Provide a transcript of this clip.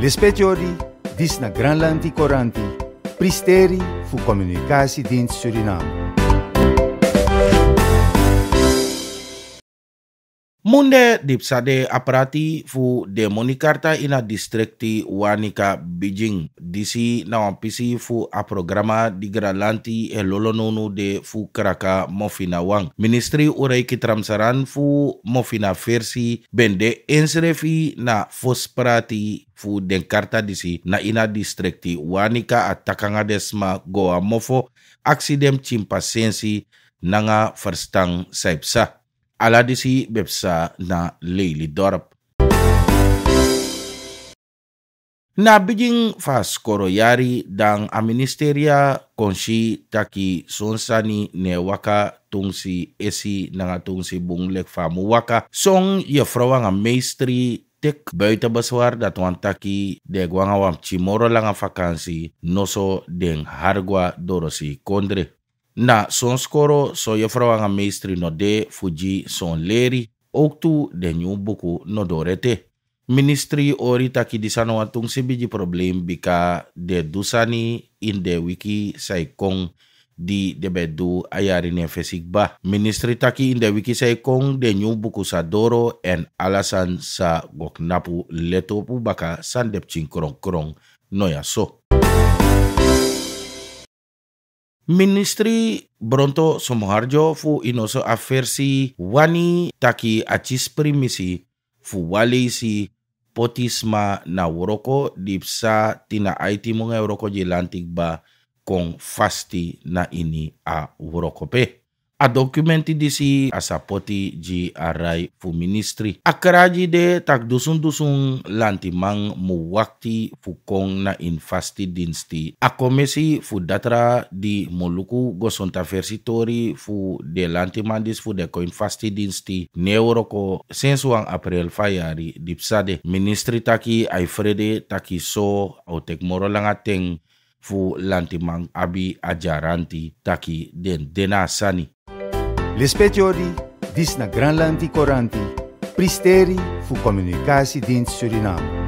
Lespetiori, dis na Granland Coranti, Pristeri fu Communicatiedienst Suriname. Munde dipsade aparati fu demonikarta ina distrikti wanika Beijing. Disi na pisi fu a programa di gralanti e lolononu de fu keraka mofina wang. Ministri urai kitramsaran fu mofina versi bende ensrefi na fosperati fu denkarta disi na ina distrikti wanika atakanga desma goa mofo aksidem cimpasensi nanga firstang saipsa di si ಲೈಲಿದೊರಪ್ na bijing fas koroyari dang a ministeria konsi taki sonsani ne waka tungsi esi nga tungsi bunglek famu waka song yefrawa nga maestri tek baita baswar dat wan taki de guangawam chimoro langa vakansi noso deng hargwa dorosi kondre. Na son skoro so yefra wanga meistri no de fuji son leri oktu de nyumbuku buku no dorete. Ministry ori taki di sana watung sebiji problem bika de dusani in de wiki saikong di debedu ayari ne fesikba. Ministry taki in de wiki saikong de nyumbuku sa sadoro en alasan sa goknapu letopu baka sandep cingkrong krong no ya so. Ministri Bronto Somoharjo fu inoso afersi wani taki acis primisi fu wale si potisma na woroko dipsa tina aiti mga woroko jelantig ba kong fasti na ini a woroko pe. a documenti si a sapoti ji arai fu ministri. akaraji de tak dusun-dusun lantimang mu wakti fu kong na infasti dinsti. A fu datra di Moluku gosonta versitori fu de lantimandis fu de ko infasti dinsti neuroko sensuang april fayari dipsade. Ministri taki ai frede taki so au tek moro langateng fu lantimang abi ajaranti taki den denasani Lespetiori, dis na Granlandi Coranti, Pristeri fu in Suriname.